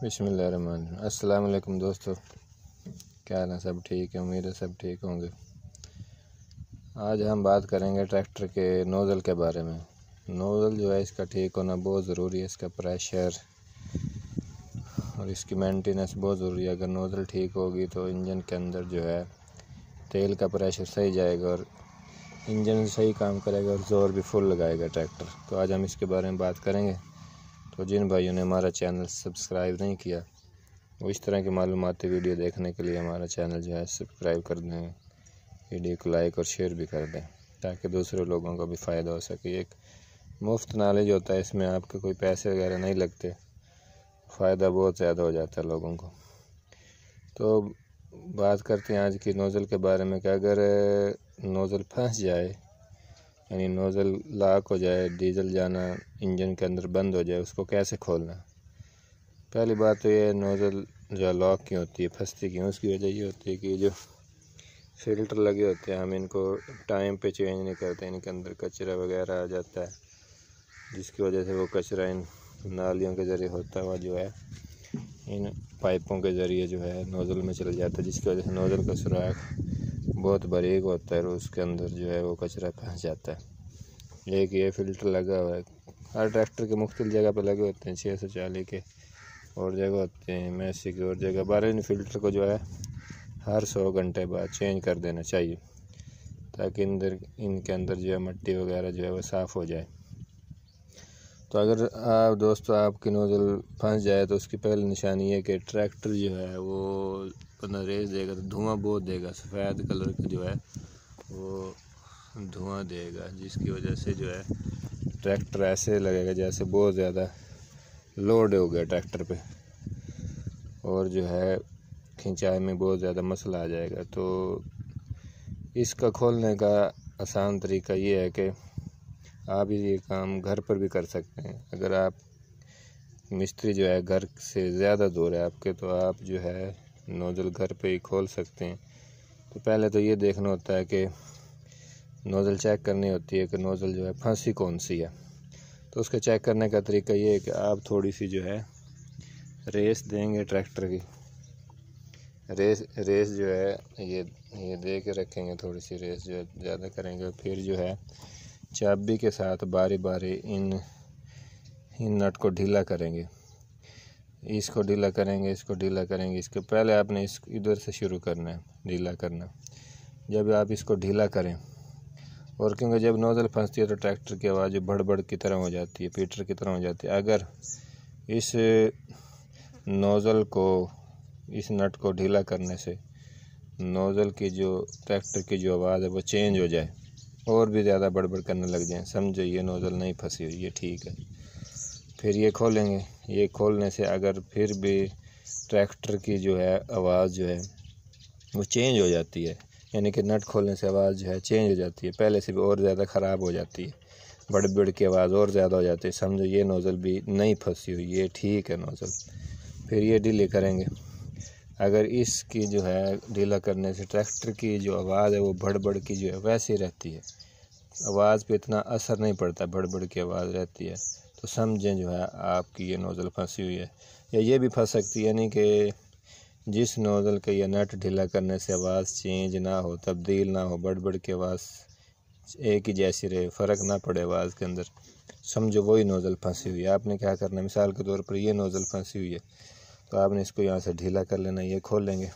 अस्सलाम वालेकुम दोस्तों क्या हाल है सब ठीक है उम्मीद है सब ठीक होंगे आज हम बात करेंगे ट्रैक्टर के नोज़ल के बारे में नोज़ल जो है इसका ठीक होना बहुत ज़रूरी है इसका प्रेशर और इसकी मेंटेनेंस बहुत ज़रूरी है अगर नोज़ल ठीक होगी तो इंजन के अंदर जो है तेल का प्रेशर सही जाएगा और इंजन सही काम करेगा और ज़ोर भी फुल लगाएगा ट्रैक्टर तो आज हम इसके बारे में बात करेंगे तो जिन भाइयों ने हमारा चैनल सब्सक्राइब नहीं किया वो इस तरह की मालूमती वीडियो देखने के लिए हमारा चैनल जो है सब्सक्राइब कर दें वीडियो को लाइक और शेयर भी कर दें ताकि दूसरे लोगों को भी फ़ायदा हो सके एक मुफ्त नॉलेज होता है इसमें आपके कोई पैसे वगैरह नहीं लगते फ़ायदा बहुत ज़्यादा हो जाता है लोगों को तो बात करते हैं आज की नोज़ल के बारे में कि अगर नोज़ल फंस जाए यानी नोज़ल लाक हो जाए डीज़ल जाना इंजन के अंदर बंद हो जाए उसको कैसे खोलना पहली बात तो ये नोज़ल जो लॉक क्यों होती है फंसती क्यों उसकी वजह ये होती है कि जो फ़िल्टर लगे होते हैं हम इनको टाइम पे चेंज नहीं करते इनके अंदर कचरा वगैरह आ जाता है जिसकी वजह से वो कचरा इन नालियों के ज़रिए होता हुआ जो है इन पाइपों के ज़रिए जो है नोज़ल में चला जाता है जिसकी वजह से नोज़ल का सुराख बहुत बारीक होता है और उसके अंदर जो है वो कचरा फंस जाता है एक ये फ़िल्टर लगा हुआ है हर ट्रैक्टर के मुख्तलि जगह पर लगे होते हैं छः सौ चालीस के और जगह होते हैं मैसी की और जगह बारह इन फ़िल्टर को जो है हर सौ घंटे बाद चेंज कर देना चाहिए ताकि अंदर इनके अंदर जो है मट्टी वगैरह जो है वो साफ़ हो जाए तो अगर आप दोस्तों आपकी नोज़ल फंस जाए तो उसकी पहली निशानी है कि ट्रैक्टर जो है वो अपना रेस देगा तो धुआँ बहुत देगा सफ़ेद कलर का जो है वो धुआँ देगा जिसकी वजह से जो है ट्रैक्टर ऐसे लगेगा जैसे बहुत ज़्यादा लोड हो गया ट्रैक्टर पे और जो है खिंचाई में बहुत ज़्यादा मसला आ जाएगा तो इसका खोलने का आसान तरीका ये है कि आप ये काम घर पर भी कर सकते हैं अगर आप मिस्त्री जो है घर से ज़्यादा दूर है आपके तो आप जो है नोज़ल घर पे ही खोल सकते हैं तो पहले तो ये देखना होता है कि नोज़ल चेक करनी होती है कि नोज़ल जो है फांसी कौन सी है तो उसके चेक करने का तरीका ये है कि आप थोड़ी सी जो है रेस देंगे ट्रैक्टर की रेस रेस जो है ये ये दे के रखेंगे थोड़ी सी रेस जो है ज़्यादा करेंगे फिर जो है चाबी के साथ बारी बारी इन इन नट को ढीला करेंगे इसको ढीला करेंगे इसको ढीला करेंगे इसके पहले आपने इस इधर से शुरू करना है ढीला करना जब आप इसको ढीला करें और क्योंकि जब नोज़ल फंसती है तो ट्रैक्टर की आवाज़ भड़बड़ की तरह हो जाती है पीटर की तरह हो जाती है अगर इस नोज़ल को इस नट को ढीला करने से नोज़ल की जो ट्रैक्टर की जो आवाज़ है वो चेंज हो जाए और भी ज़्यादा बड़बड़ करने लग जाएँ समझो ये नोज़ल नहीं फंसी हुई ये ठीक है फिर ये खोलेंगे ये खोलने से अगर फिर भी ट्रैक्टर की जो है आवाज़ जो है वो चेंज हो जाती है यानी कि नट खोलने से आवाज़ जो है चेंज हो जाती है पहले से भी और ज़्यादा ख़राब हो जाती है बड़ बड़ की आवाज़ और ज़्यादा हो जाती है समझो ये नोज़ल भी नहीं फंसी हुई ये ठीक है नोज़ल फिर ये डिले करेंगे अगर इसकी जो है ढीला करने से ट्रैक्टर की जो आवाज़ है वो भड़बड़ की जो है वैसे रहती है आवाज़ पे इतना असर नहीं पड़ता भड़बड़ की आवाज़ रहती है तो समझें जो है आपकी ये नोज़ल फंसी हुई है या ये भी फंस सकती है यानी कि जिस नोज़ल का यह नट ढीला करने से आवाज़ चेंज ना हो तब्दील ना हो बड़बड़ की आवाज़ एक ही जैसी रहे फ़र्क ना पड़े आवाज़ के अंदर समझो वही नोज़ल फंसी हुई है आपने क्या करना है मिसाल के तौर पर यह नोज़ल फंसी हुई है तो आपने इसको यहाँ से ढीला कर लेना ये खोल लेंगे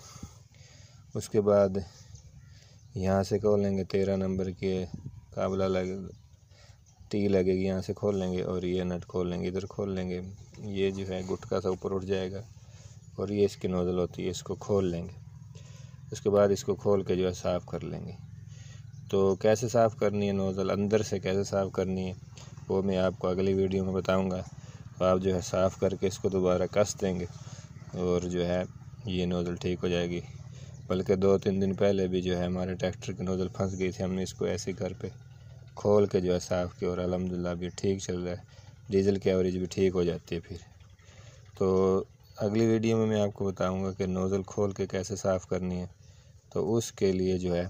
उसके बाद यहाँ से खोल लेंगे तेरह नंबर के काबला लगे टी लगेगी यहाँ से खोल लेंगे और ये नट खोल लेंगे इधर खोल लेंगे ये जो है गुटका सा ऊपर उठ जाएगा और ये इसकी नोज़ल होती है इसको खोल लेंगे उसके बाद इसको खोल के जो है साफ़ कर लेंगे तो कैसे साफ़ करनी है नोज़ल अंदर से कैसे साफ़ करनी है वो मैं आपको अगली वीडियो में बताऊँगा तो आप जो है साफ़ करके इसको दोबारा कस देंगे और जो है ये नोज़ल ठीक हो जाएगी बल्कि दो तीन दिन पहले भी जो है हमारे ट्रैक्टर की नोज़ल फंस गई थी हमने इसको ऐसे घर पे खोल के जो है साफ़ किया और अलहमदिल्ला अभी ठीक चल रहा है डीज़ल की एवरेज भी ठीक हो जाती है फिर तो अगली वीडियो में मैं आपको बताऊँगा कि नोज़ल खोल के कैसे साफ़ करनी है तो उसके लिए जो है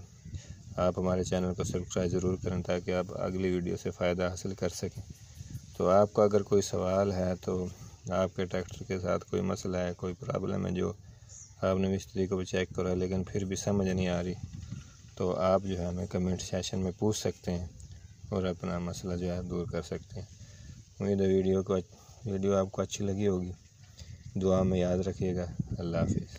आप हमारे चैनल को सब्सक्राइब ज़रूर करें ताकि आप अगली वीडियो से फ़ायदा हासिल कर सकें तो आपका अगर कोई सवाल है तो आपके ट्रैक्टर के साथ कोई मसला है कोई प्रॉब्लम है जो आपने मिस्त्री को भी चेक करा लेकिन फिर भी समझ नहीं आ रही तो आप जो है हमें कमेंट सेशन में पूछ सकते हैं और अपना मसला जो है दूर कर सकते हैं उम्मीद है वीडियो को वीडियो आपको अच्छी लगी होगी दुआ में याद रखिएगा अल्लाह हाफिज़